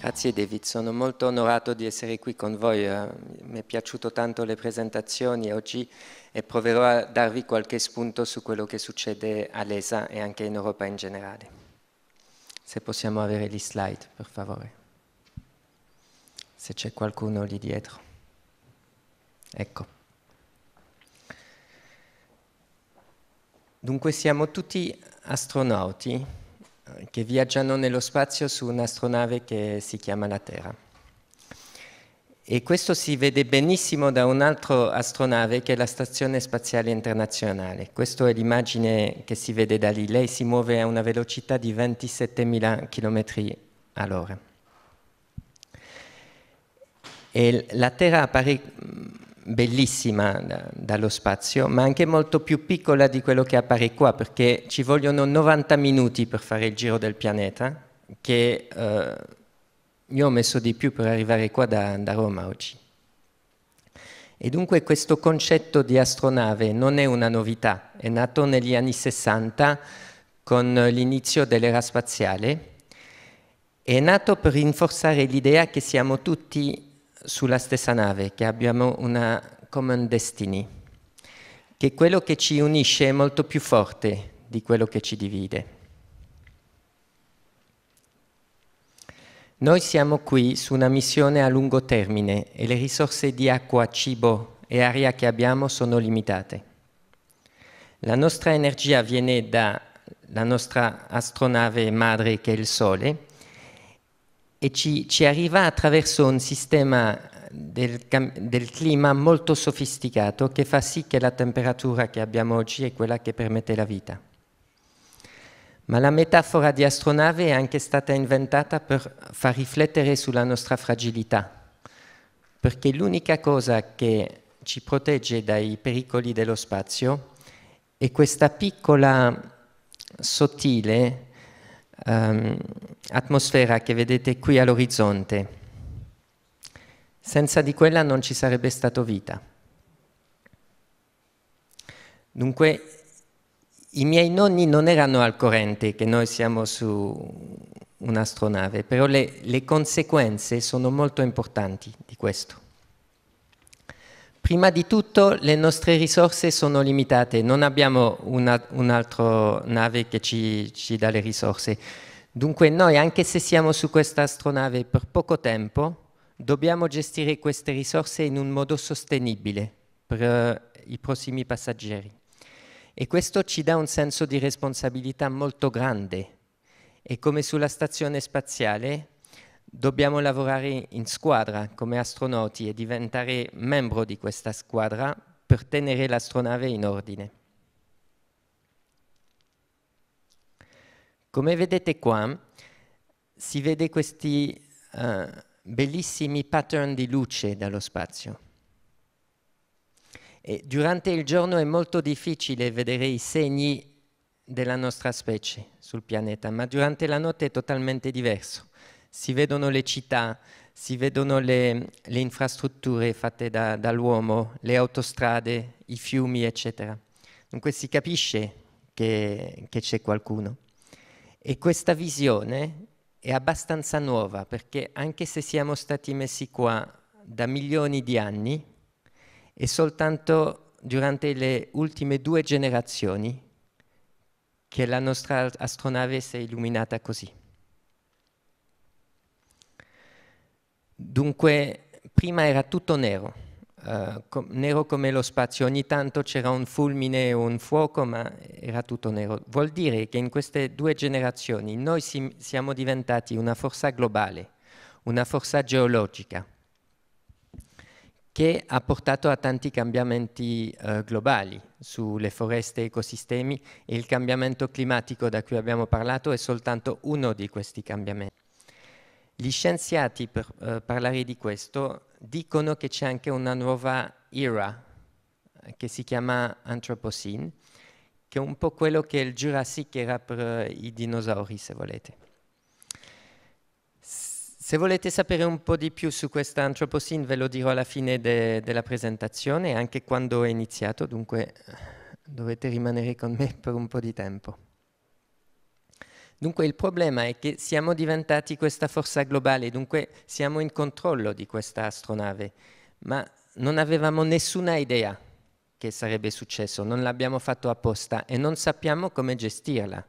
Grazie David, sono molto onorato di essere qui con voi, eh. mi è piaciuto tanto le presentazioni oggi e eh, proverò a darvi qualche spunto su quello che succede all'ESA e anche in Europa in generale. Se possiamo avere gli slide, per favore. Se c'è qualcuno lì dietro. Ecco. Dunque siamo tutti astronauti eh, che viaggiano nello spazio su un'astronave che si chiama la Terra. E questo si vede benissimo da un'altra astronave che è la Stazione Spaziale Internazionale. Questa è l'immagine che si vede da lì. Lei si muove a una velocità di 27.000 km all'ora. E la Terra appare bellissima da, dallo spazio, ma anche molto più piccola di quello che appare qua, perché ci vogliono 90 minuti per fare il giro del pianeta, che eh, io ho messo di più per arrivare qua da, da Roma oggi. E dunque questo concetto di astronave non è una novità, è nato negli anni 60 con l'inizio dell'era spaziale, è nato per rinforzare l'idea che siamo tutti sulla stessa nave, che abbiamo una common destiny, che quello che ci unisce è molto più forte di quello che ci divide. Noi siamo qui su una missione a lungo termine e le risorse di acqua, cibo e aria che abbiamo sono limitate. La nostra energia viene dalla nostra astronave madre che è il Sole e ci, ci arriva attraverso un sistema del, del, clima molto sofisticato che fa sì che la temperatura che abbiamo oggi è quella che permette la vita. Ma la metafora di astronave è anche stata inventata per far riflettere sulla nostra fragilità, perché l'unica cosa che ci protegge dai pericoli dello spazio è questa piccola sottile um, atmosfera che vedete qui all'orizzonte. Senza di quella non ci sarebbe stata vita. Dunque, i miei nonni non erano al corrente che noi siamo su un'astronave, però le, le conseguenze sono molto importanti di questo. Prima di tutto le nostre risorse sono limitate, non abbiamo un'altra un nave che ci, ci dà le risorse. Dunque noi, anche se siamo su questa astronave per poco tempo, dobbiamo gestire queste risorse in un modo sostenibile per uh, i prossimi passaggeri. E questo ci dà un senso di responsabilità molto grande. E come sulla stazione spaziale, Dobbiamo lavorare in squadra come astronauti e diventare membro di questa squadra per tenere l'astronave in ordine. Come vedete qua, si vede questi uh, bellissimi pattern di luce dallo spazio. E durante il giorno è molto difficile vedere i segni della nostra specie sul pianeta, ma durante la notte è totalmente diverso si vedono le città, si vedono le, le infrastrutture fatte da, dall'uomo, le autostrade, i fiumi, eccetera. Dunque si capisce che, che c'è qualcuno. E questa visione è abbastanza nuova perché anche se siamo stati messi qua da milioni di anni, è soltanto durante le ultime due generazioni che la nostra astronave si è illuminata così. Dunque, prima era tutto nero, uh, com nero come lo spazio, ogni tanto c'era un fulmine o un fuoco, ma era tutto nero. Vuol dire che in queste due generazioni noi si siamo diventati una forza globale, una forza geologica, che ha portato a tanti cambiamenti uh, globali sulle foreste, e ecosistemi e il cambiamento climatico da cui abbiamo parlato è soltanto uno di questi cambiamenti. Gli scienziati, per eh, parlare di questo, dicono che c'è anche una nuova era eh, che si chiama Anthropocene, che è un po' quello che il Jurassic era per eh, i dinosauri, se volete. Se volete sapere un po' di più su questa Anthropocene, ve lo dirò alla fine de della presentazione, anche quando è iniziato, dunque eh, dovete rimanere con me per un po' di tempo. Dunque il problema è che siamo diventati questa forza globale, dunque siamo in controllo di questa astronave, ma non avevamo nessuna idea che sarebbe successo, non l'abbiamo fatto apposta e non sappiamo come gestirla.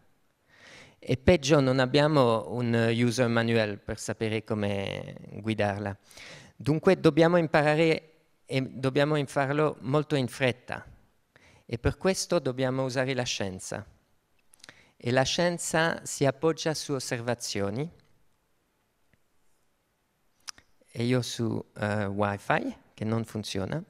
E peggio, non abbiamo un user manual per sapere come guidarla. Dunque dobbiamo imparare e dobbiamo farlo molto in fretta. E per questo dobbiamo usare la scienza e la scienza si appoggia su osservazioni e io su uh, wifi che non funziona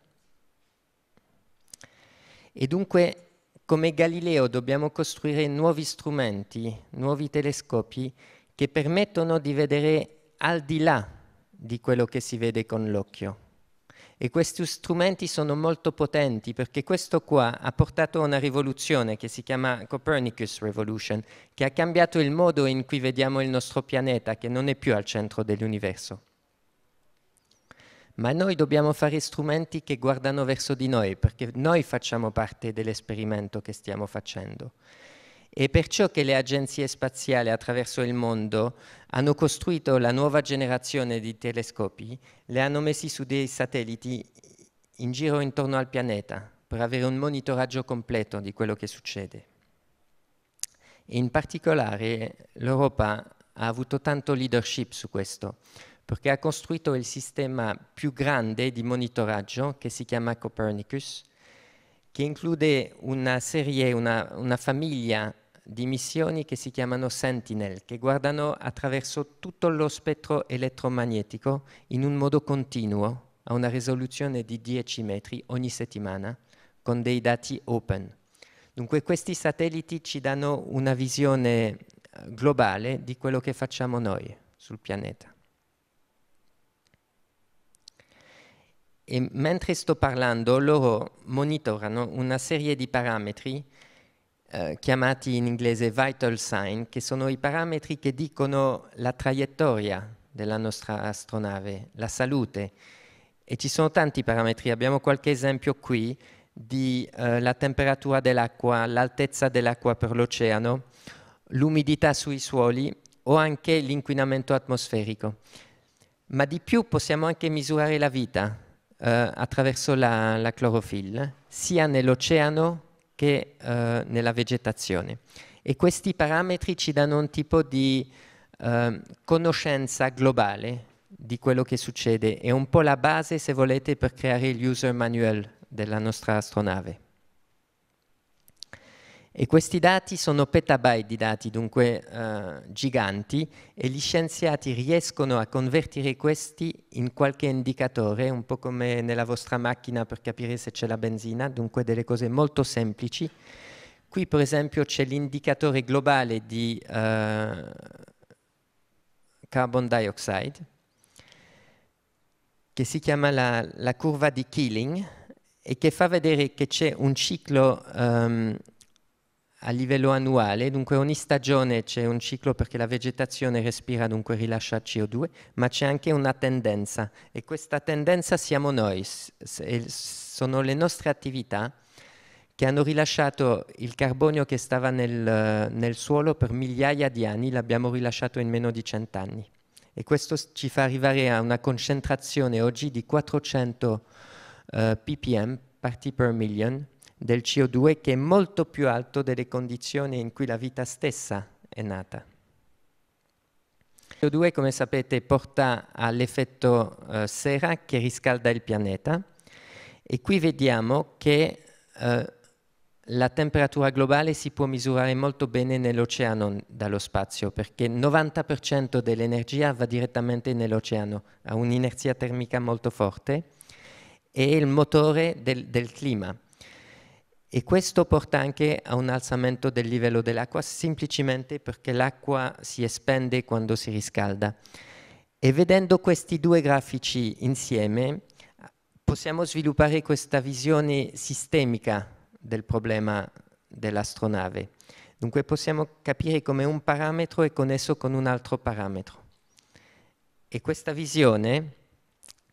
e dunque come Galileo dobbiamo costruire nuovi strumenti, nuovi telescopi che permettono di vedere al di là di quello che si vede con l'occhio. E questi strumenti sono molto potenti perché questo qua ha portato a una rivoluzione che si chiama Copernicus Revolution, che ha cambiato il modo in cui vediamo il nostro pianeta, che non è più al centro dell'universo. Ma noi dobbiamo fare strumenti che guardano verso di noi, perché noi facciamo parte dell'esperimento che stiamo facendo. È perciò che le agenzie spaziali attraverso il mondo hanno costruito la nuova generazione di telescopi, li hanno messi su dei satelliti in giro intorno al pianeta per avere un monitoraggio completo di quello che succede. in particolare l'Europa ha avuto tanto leadership su questo, perché ha costruito il sistema più grande di monitoraggio che si chiama Copernicus, che include una serie, una, una famiglia di missioni che si chiamano Sentinel, che guardano attraverso tutto lo spettro elettromagnetico in un modo continuo, a una risoluzione di 10 metri ogni settimana, con dei dati open. Dunque questi satelliti ci danno una visione eh, globale di quello che facciamo noi sul pianeta. E mentre sto parlando, loro monitorano una serie di parametri eh, chiamati in inglese vital sign, che sono i parametri che dicono la traiettoria della nostra astronave, la salute. E ci sono tanti parametri, abbiamo qualche esempio qui di eh, la temperatura dell'acqua, l'altezza dell'acqua per l'oceano, l'umidità sui suoli o anche l'inquinamento atmosferico. Ma di più possiamo anche misurare la vita eh, attraverso la, la clorofilla, sia nell'oceano che eh, nella vegetazione. E questi parametri ci danno un tipo di eh, conoscenza globale di quello che succede. È un po' la base, se volete, per creare gli user manual della nostra astronave. E questi dati sono petabyte di dati, dunque eh, giganti, e gli scienziati riescono a convertire questi in qualche indicatore, un po' come nella vostra macchina per capire se c'è la benzina, dunque delle cose molto semplici. Qui per esempio c'è l'indicatore globale di eh, carbon dioxide, che si chiama la, la curva di Keeling, e che fa vedere che c'è un ciclo um, a livello annuale, dunque ogni stagione c'è un ciclo perché la vegetazione respira, dunque rilascia CO2, ma c'è anche una tendenza e questa tendenza siamo noi, sono le nostre attività che hanno rilasciato il carbonio che stava nel, nel suolo per migliaia di anni, l'abbiamo rilasciato in meno di cent'anni. E questo ci fa arrivare a una concentrazione oggi di 400 uh, eh, ppm, parti per million, del CO2 che è molto più alto delle condizioni in cui la vita stessa è nata. Il CO2, come sapete, porta all'effetto eh, sera che riscalda il pianeta e qui vediamo che eh, la temperatura globale si può misurare molto bene nell'oceano dallo spazio perché il 90% dell'energia va direttamente nell'oceano, ha un'inerzia termica molto forte e è il motore del, del clima e questo porta anche a un alzamento del livello dell'acqua semplicemente perché l'acqua si espande quando si riscalda. E vedendo questi due grafici insieme possiamo sviluppare questa visione sistemica del problema dell'astronave. Dunque possiamo capire come un parametro è connesso con un altro parametro. E questa visione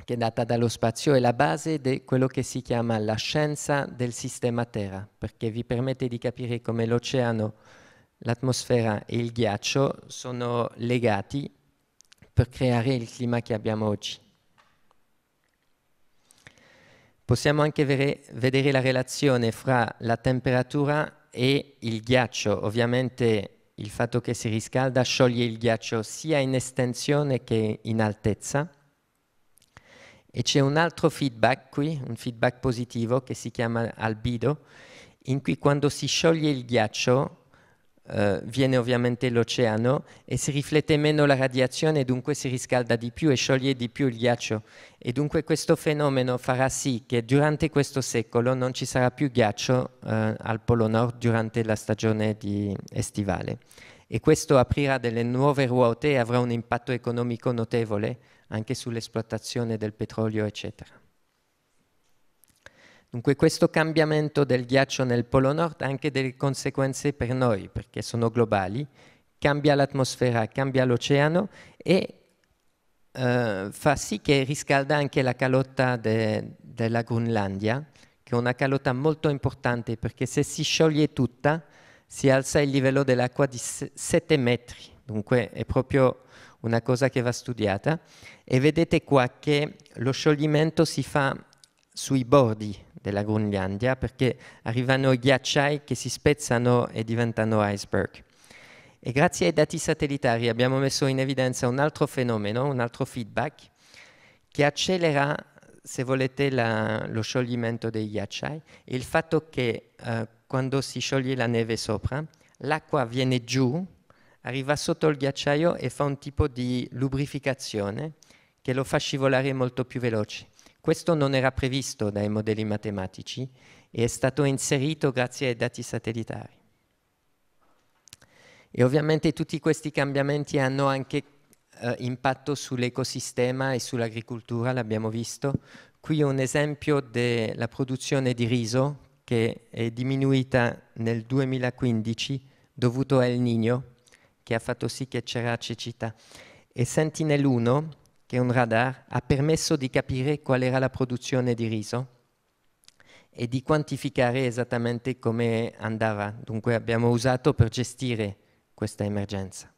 che è data dallo spazio, è la base di quello che si chiama la scienza del sistema Terra, perché vi permette di capire come l'oceano, l'atmosfera e il ghiaccio sono legati per creare il clima che abbiamo oggi. Possiamo anche vedere la relazione fra la temperatura e il ghiaccio. Ovviamente il fatto che si riscalda scioglie il ghiaccio sia in estensione che in altezza e c'è un altro feedback qui, un feedback positivo che si chiama albido, in cui quando si scioglie il ghiaccio eh, viene ovviamente l'oceano e si riflette meno la radiazione dunque si riscalda di più e scioglie di più il ghiaccio. E dunque questo fenomeno farà sì che durante questo secolo non ci sarà più ghiaccio eh, al Polo Nord durante la stagione estivale. E questo aprirà delle nuove ruote e avrà un impatto economico notevole anche sull'esplotazione del petrolio, eccetera. Dunque questo cambiamento del ghiaccio nel Polo Nord ha anche delle conseguenze per noi, perché sono globali, cambia l'atmosfera, cambia l'oceano e eh, fa sì che riscalda anche la calotta de, della Groenlandia, che è una calotta molto importante perché se si scioglie tutta si alza il livello dell'acqua di 7 metri, dunque è proprio una cosa che va studiata, e vedete qua che lo scioglimento si fa sui bordi della Groenlandia perché arrivano i ghiacciai che si spezzano e diventano iceberg. E grazie ai dati satellitari abbiamo messo in evidenza un altro fenomeno, un altro feedback, che accelera, se volete, la, lo scioglimento dei ghiacciai e il fatto che eh, quando si scioglie la neve sopra, l'acqua viene giù arriva sotto il ghiacciaio e fa un tipo di lubrificazione che lo fa scivolare molto più veloce. Questo non era previsto dai modelli matematici e è stato inserito grazie ai dati satellitari. E ovviamente tutti questi cambiamenti hanno anche eh, impatto sull'ecosistema e sull'agricoltura, l'abbiamo visto. Qui un esempio della produzione di riso che è diminuita nel 2015 dovuto al Nino che ha fatto sì che c'era cecità. E Sentinel-1, che è un radar, ha permesso di capire qual era la produzione di riso e di quantificare esattamente come andava. Dunque abbiamo usato per gestire questa emergenza.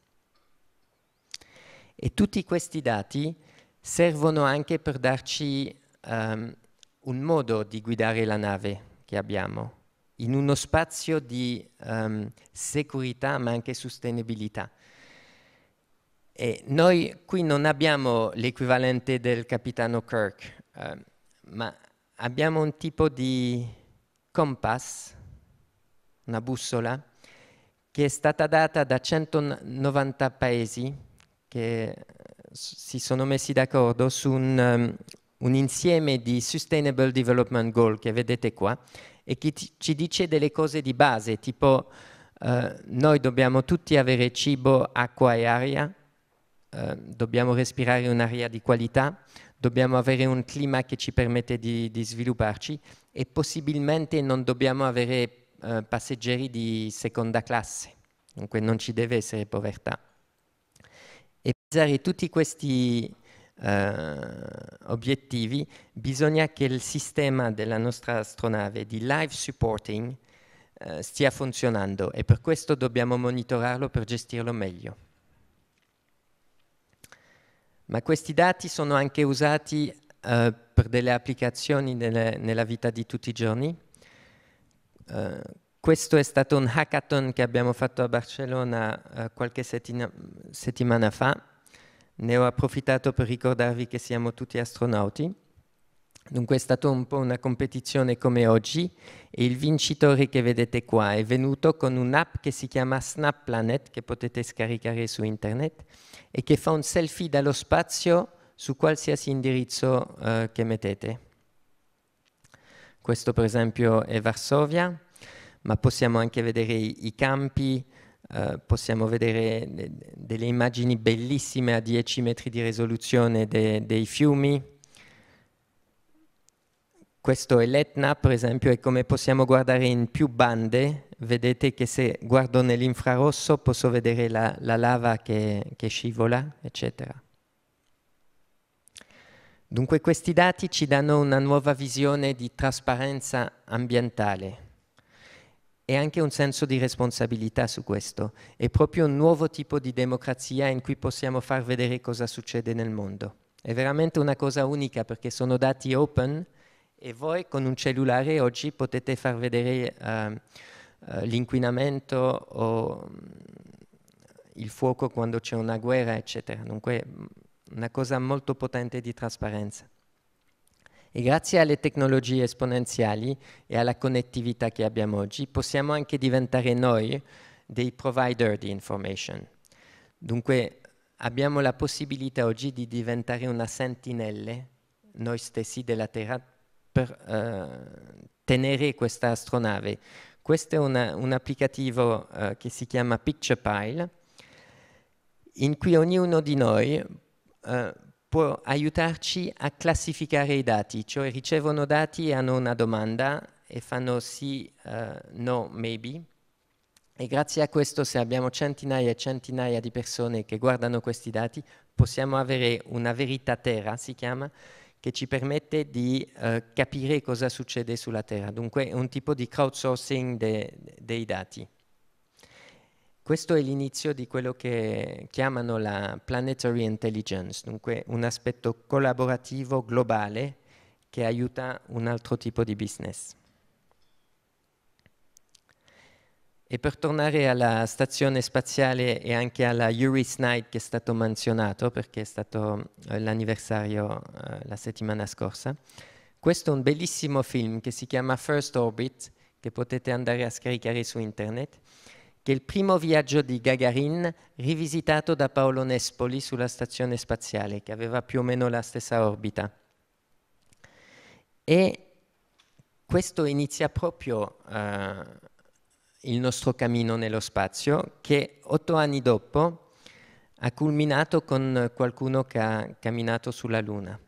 E tutti questi dati servono anche per darci um, un modo di guidare la nave che abbiamo in uno spazio di um, ehm, sicurezza ma anche sostenibilità. E noi qui non abbiamo l'equivalente del capitano Kirk, um, ma abbiamo un tipo di compass, una bussola, che è stata data da 190 paesi che si sono messi d'accordo su un, um, un insieme di Sustainable Development Goal che vedete qua e che ci dice delle cose di base, tipo eh, noi dobbiamo tutti avere cibo, acqua e aria, eh, dobbiamo respirare un'aria di qualità, dobbiamo avere un clima che ci permette di, di svilupparci e possibilmente non dobbiamo avere eh, passeggeri di seconda classe, dunque non ci deve essere povertà. E pensare tutti questi eh, obiettivi, bisogna che il sistema della nostra astronave di live supporting eh, stia funzionando e per questo dobbiamo monitorarlo per gestirlo meglio. Ma questi dati sono anche usati eh, per delle applicazioni nelle, nella vita di tutti i giorni. Eh, questo è stato un hackathon che abbiamo fatto a Barcellona eh, qualche settima, settimana fa ne ho approfittato per ricordarvi che siamo tutti astronauti. Dunque è stata un po' una competizione come oggi e il vincitore che vedete qua è venuto con un'app che si chiama Snap Planet che potete scaricare su internet e che fa un selfie dallo spazio su qualsiasi indirizzo eh, che mettete. Questo per esempio è Varsovia, ma possiamo anche vedere i, i campi, eh, possiamo vedere de eh, delle immagini bellissime a 10 metri di risoluzione de dei fiumi. Questo è l'Etna, per esempio, e come possiamo guardare in più bande, vedete che se guardo nell'infrarosso posso vedere la, la lava che, che scivola, eccetera. Dunque questi dati ci danno una nuova visione di trasparenza ambientale e anche un senso di responsabilità su questo. È proprio un nuovo tipo di democrazia in cui possiamo far vedere cosa succede nel mondo. È veramente una cosa unica perché sono dati open e voi con un cellulare oggi potete far vedere uh, uh, l'inquinamento o mm, il fuoco quando c'è una guerra, eccetera. Dunque mm, una cosa molto potente di trasparenza. E grazie alle tecnologie esponenziali e alla connettività che abbiamo oggi, possiamo anche diventare noi dei provider di information. Dunque abbiamo la possibilità oggi di diventare una sentinelle, noi stessi della Terra, per uh, tenere questa astronave. Questo è una, un applicativo uh, che si chiama Picture Pile, in cui ognuno di noi uh, può aiutarci a classificare i dati, cioè ricevono dati e hanno una domanda e fanno sì, uh, no, maybe. E grazie a questo, se abbiamo centinaia e centinaia di persone che guardano questi dati, possiamo avere una verità terra, si chiama, che ci permette di uh, capire cosa succede sulla terra. Dunque è un tipo di crowdsourcing de dei dati. Questo è l'inizio di quello che chiamano la planetary intelligence, dunque un aspetto collaborativo globale che aiuta un altro tipo di business. E per tornare alla stazione spaziale e anche alla Uris Night che è stato menzionato, perché è stato eh, l'anniversario eh, la settimana scorsa, questo è un bellissimo film che si chiama First Orbit, che potete andare a scaricare su internet, che il primo viaggio di Gagarin rivisitato da Paolo Nespoli sulla stazione spaziale, che aveva più o meno la stessa orbita. E questo inizia proprio eh, il nostro cammino nello spazio, che otto anni dopo ha culminato con qualcuno che ha camminato sulla Luna.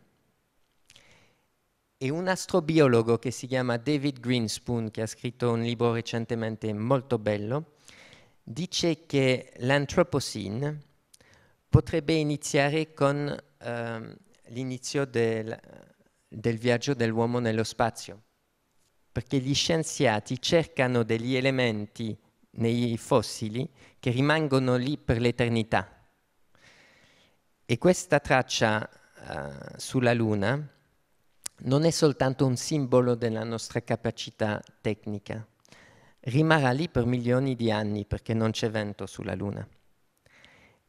E un astrobiologo che si chiama David Greenspoon, che ha scritto un libro recentemente molto bello, dice che l'antropocene potrebbe iniziare con eh, l'inizio del, del viaggio dell'uomo nello spazio, perché gli scienziati cercano degli elementi nei fossili che rimangono lì per l'eternità. E questa traccia uh, sulla Luna non è soltanto un simbolo della nostra capacità tecnica, rimarrà lì per milioni di anni perché non c'è vento sulla Luna.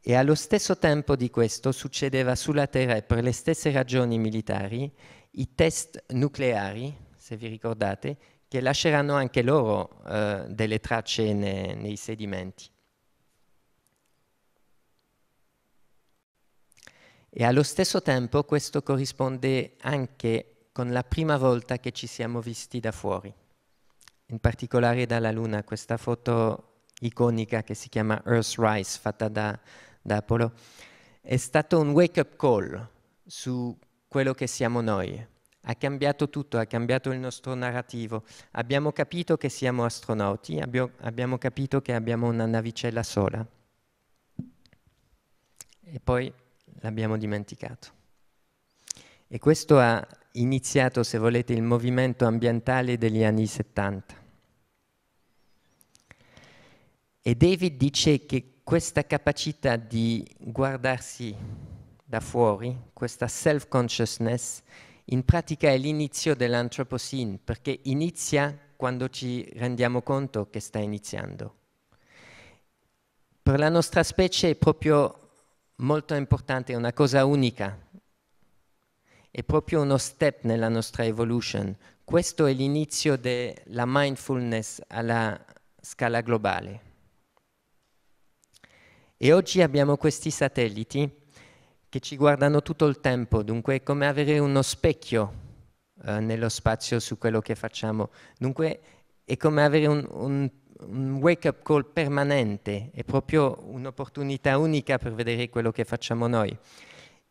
E allo stesso tempo di questo succedeva sulla Terra e per le stesse ragioni militari i test nucleari, se vi ricordate, che lasceranno anche loro eh, delle tracce ne, nei sedimenti. E allo stesso tempo questo corrisponde anche con la prima volta che ci siamo visti da fuori in particolare dalla Luna, questa foto iconica che si chiama Earth Rise, fatta da, da Apollo, è stato un wake-up call su quello che siamo noi. Ha cambiato tutto, ha cambiato il nostro narrativo. Abbiamo capito che siamo astronauti, abbio, abbiamo capito che abbiamo una navicella sola. E poi l'abbiamo dimenticato. E questo ha iniziato, se volete, il movimento ambientale degli anni 70. E David dice che questa capacità di guardarsi da fuori, questa self-consciousness, in pratica è l'inizio dell'antropocene, perché inizia quando ci rendiamo conto che sta iniziando. Per la nostra specie è proprio molto importante, è una cosa unica, è proprio uno step nella nostra evolution. Questo è l'inizio della mindfulness alla scala globale. E oggi abbiamo questi satelliti che ci guardano tutto il tempo, dunque è come avere uno specchio eh, nello spazio su quello che facciamo. Dunque è come avere un, un, un wake-up call permanente, è proprio un'opportunità unica per vedere quello che facciamo noi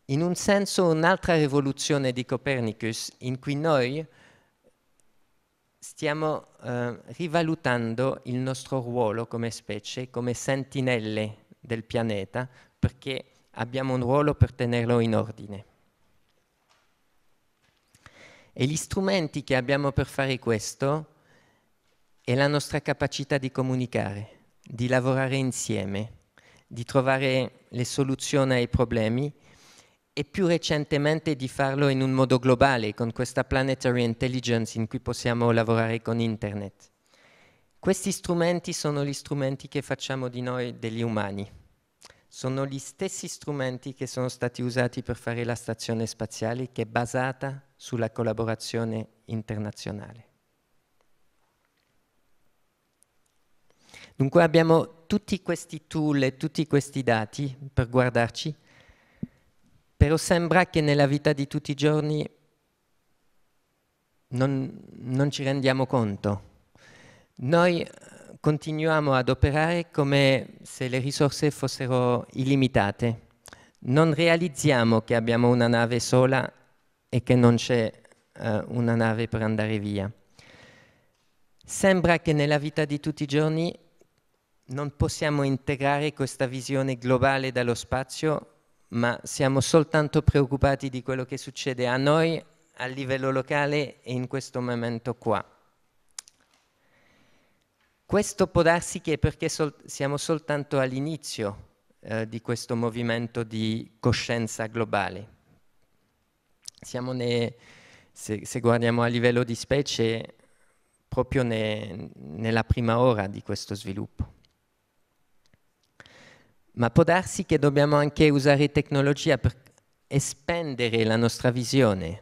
in un senso un'altra rivoluzione di Copernicus in cui noi stiamo eh, rivalutando il nostro ruolo come specie, come sentinelle del pianeta, perché abbiamo un ruolo per tenerlo in ordine. E gli strumenti che abbiamo per fare questo è la nostra capacità di comunicare, di lavorare insieme, di trovare le soluzioni ai problemi e più recentemente di farlo in un modo globale con questa planetary intelligence in cui possiamo lavorare con internet. Questi strumenti sono gli strumenti che facciamo di noi degli umani, sono gli stessi strumenti che sono stati usati per fare la stazione spaziale che è basata sulla collaborazione internazionale. Dunque abbiamo tutti questi tool e tutti questi dati per guardarci però sembra che nella vita di tutti i giorni non, non ci rendiamo conto. Noi eh, continuiamo ad operare come se le risorse fossero illimitate. Non realizziamo che abbiamo una nave sola e che non c'è uh, una nave per andare via. Sembra che nella vita di tutti i giorni non possiamo integrare questa visione globale dallo spazio ma siamo soltanto preoccupati di quello che succede a noi a livello locale e in questo momento qua. Questo può darsi che perché sol siamo soltanto all'inizio eh, di questo movimento di coscienza globale. Ne, se, se, guardiamo a livello di specie, proprio ne, nella prima ora di questo sviluppo ma può darsi che dobbiamo anche usare tecnologia per espandere la nostra visione,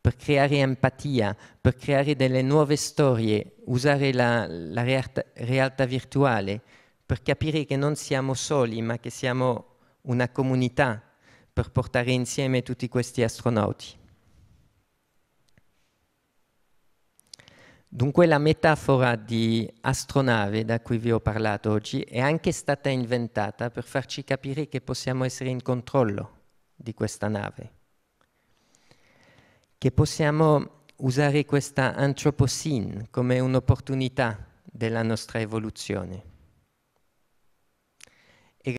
per creare empatia, per creare delle nuove storie, usare la, la realtà, realtà virtuale, per capire che non siamo soli, ma che siamo una comunità per portare insieme tutti questi astronauti. Dunque la metafora di astronave da cui vi ho parlato oggi è anche stata inventata per farci capire che possiamo essere in controllo di questa nave, che possiamo usare questa antropocene come un'opportunità della nostra evoluzione.